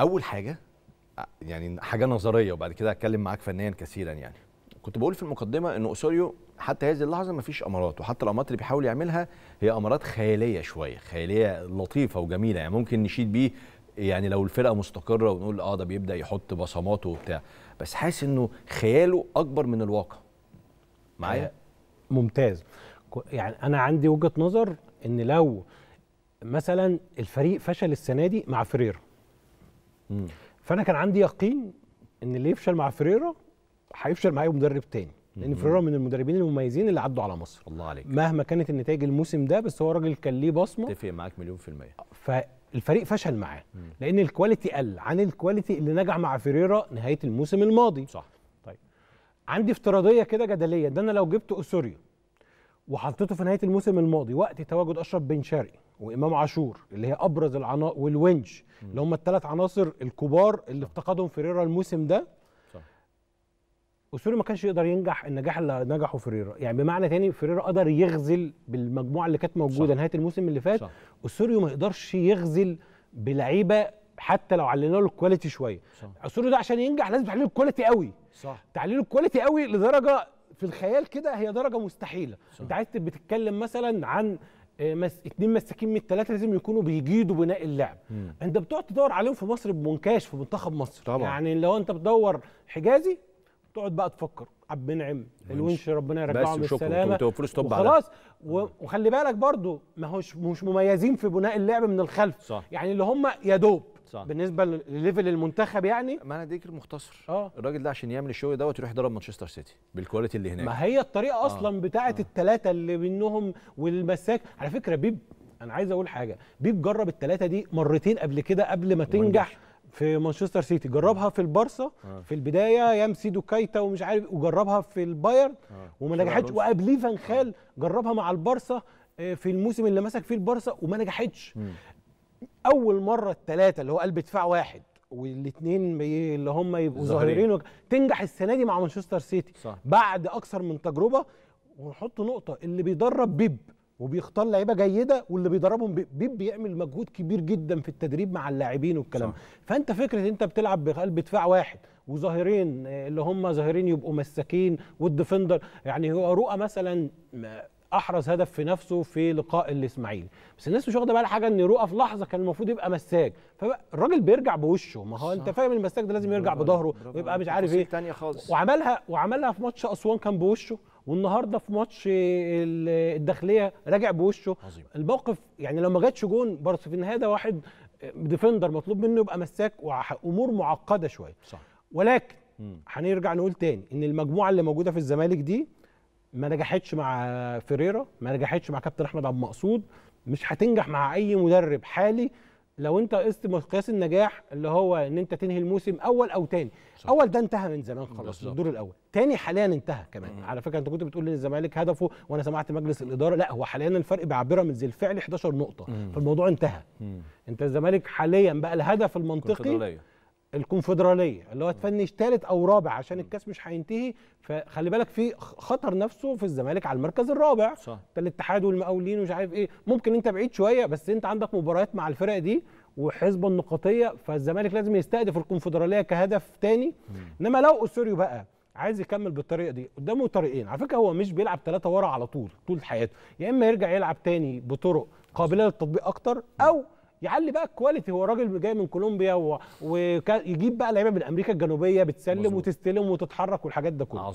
اول حاجه يعني حاجه نظريه وبعد كده هتكلم معاك فنيا كثيرا يعني كنت بقول في المقدمه ان اوسوريو حتى هذه اللحظه ما فيش امارات وحتى الامارات اللي بيحاول يعملها هي امارات خياليه شويه خياليه لطيفه وجميله يعني ممكن نشيد بيه يعني لو الفرقه مستقره ونقول اه ده بيبدا يحط بصماته وبتاع بس حاسس انه خياله اكبر من الواقع معايا آه، ممتاز يعني انا عندي وجهه نظر ان لو مثلا الفريق فشل السنه دي مع فريرو فانا كان عندي يقين ان اللي يفشل مع فريرا هيفشل مع اي مدرب تاني لان فريرا من المدربين المميزين اللي عدوا على مصر الله عليك مهما كانت النتائج الموسم ده بس هو راجل كان ليه بصمه اتفق معاك مليون في الميه فالفريق فشل معاه لان الكواليتي قل عن الكواليتي اللي نجح مع فيريرا نهايه الموسم الماضي صح طيب عندي افتراضيه كده جدليه ده انا لو جبت اسوريو وحطيته في نهايه الموسم الماضي وقت تواجد اشرف بن شرقي وامام عاشور اللي هي ابرز العنا والونج اللي هم الثلاث عناصر الكبار اللي آه. افتقدهم فيريرا الموسم ده اسوري ما كانش يقدر ينجح النجاح اللي نجحه فيريرا يعني بمعنى تاني فيريرا قدر يغزل بالمجموعه اللي كانت موجوده صح. نهايه الموسم اللي فات اسوريو ما يقدرش يغزل بلعيبه حتى لو علينا له الكواليتي شويه اسوريو ده عشان ينجح لازم تحليل الكواليتي قوي صح تعليله الكواليتي قوي لدرجه في الخيال كده هي درجه مستحيله صح. انت عايز بتتكلم مثلا عن آه، مس... اتنين مساكين من التلاته لازم يكونوا بيجيدوا بناء اللعب مم. انت بتقعد تدور عليهم في مصر بمنكاش في منتخب مصر طبعا. يعني لو انت بتدور حجازي تقعد بقى تفكر عبد المنعم الونش ربنا يرجعهم بس خلاص وخلي بالك برضو ما هوش مش مميزين في بناء اللعب من الخلف صح. يعني اللي هم يا دوب صح. بالنسبه لليفل المنتخب يعني ما انا ديكر مختصر اه الراجل ده عشان يعمل الشغل دوت يروح يضرب مانشستر سيتي بالكواليتي اللي هناك ما هي الطريقه آه. اصلا بتاعه آه. الثلاثه اللي منهم والمساك على فكره بيب انا عايز اقول حاجه بيب جرب الثلاثه دي مرتين قبل كده قبل ما تنجح في مانشستر سيتي جربها في البارسا آه. في البدايه سيدو كايتا ومش عارف وجربها في البايرن آه. وما نجحتش وقبليه فان آه. خال جربها مع البارسا آه، في الموسم اللي مسك فيه البارسا وما نجحتش اول مره الثلاثه اللي هو قلب دفاع واحد والاثنين اللي هم يبقوا ظاهرين و... تنجح السنه دي مع مانشستر سيتي صح. بعد اكثر من تجربه ونحط نقطه اللي بيدرب بيب وبيختار لعيبه جيده واللي بيدربهم بيب بيعمل مجهود كبير جدا في التدريب مع اللاعبين والكلام صح. فانت فكره انت بتلعب بقلب دفاع واحد وظاهرين اللي هم ظاهرين يبقوا مساكين والديفندر يعني هو رؤى مثلا احرز هدف في نفسه في لقاء الاسماعيلي بس الناس مش واخده بالها حاجه ان رؤى في لحظه كان المفروض يبقى مساج فالراجل بيرجع بوشه ما هو انت فاهم المساج ده لازم يرجع بظهره ويبقى مش عارف ايه تانية خالص وعملها وعملها في ماتش اسوان كان بوشه والنهارده في ماتش الداخليه راجع بوشه عظيم. الموقف يعني لو ما جاتش جون برضه في النهايه ده واحد آه، ديفندر مطلوب منه يبقى مساك وامور معقده شويه صح ولكن هنرجع نقول تاني ان المجموعه اللي موجوده في الزمالك دي ما نجحتش مع فيريرا ما نجحتش مع كابتن احمد عبد المقصود مش هتنجح مع اي مدرب حالي لو انت قست مقياس النجاح اللي هو ان انت تنهي الموسم اول او تاني صح. اول ده انتهى من زمان خلاص الدور الاول تاني حاليا انتهى كمان مم. على فكره انت كنت بتقول ان الزمالك هدفه وانا سمعت مجلس الاداره لا هو حاليا الفرق مع بيراميدز الفعلي 11 نقطه مم. فالموضوع انتهى مم. انت الزمالك حاليا بقى الهدف المنطقي الكونفدراليه اللي هو آه. تفنش ثالث او رابع عشان آه. الكاس مش هينتهي فخلي بالك في خطر نفسه في الزمالك على المركز الرابع صح الاتحاد والمقاولين ومش عارف ايه ممكن انت بعيد شويه بس انت عندك مباريات مع الفرق دي وحسبه النقطيه فالزمالك لازم يستهدف الكونفدراليه كهدف تاني انما لو اسوريو بقى عايز يكمل بالطريقه دي قدامه طريقين على فكره هو مش بيلعب ثلاثه ورا على طول طول حياته يا اما يرجع يلعب تاني بطرق قابله للتطبيق اكتر او يعلي بقى الكواليتي هو راجل جاي من كولومبيا ويجيب بقى لعيبه من امريكا الجنوبيه بتسلم مزبوط. وتستلم وتتحرك والحاجات ده كله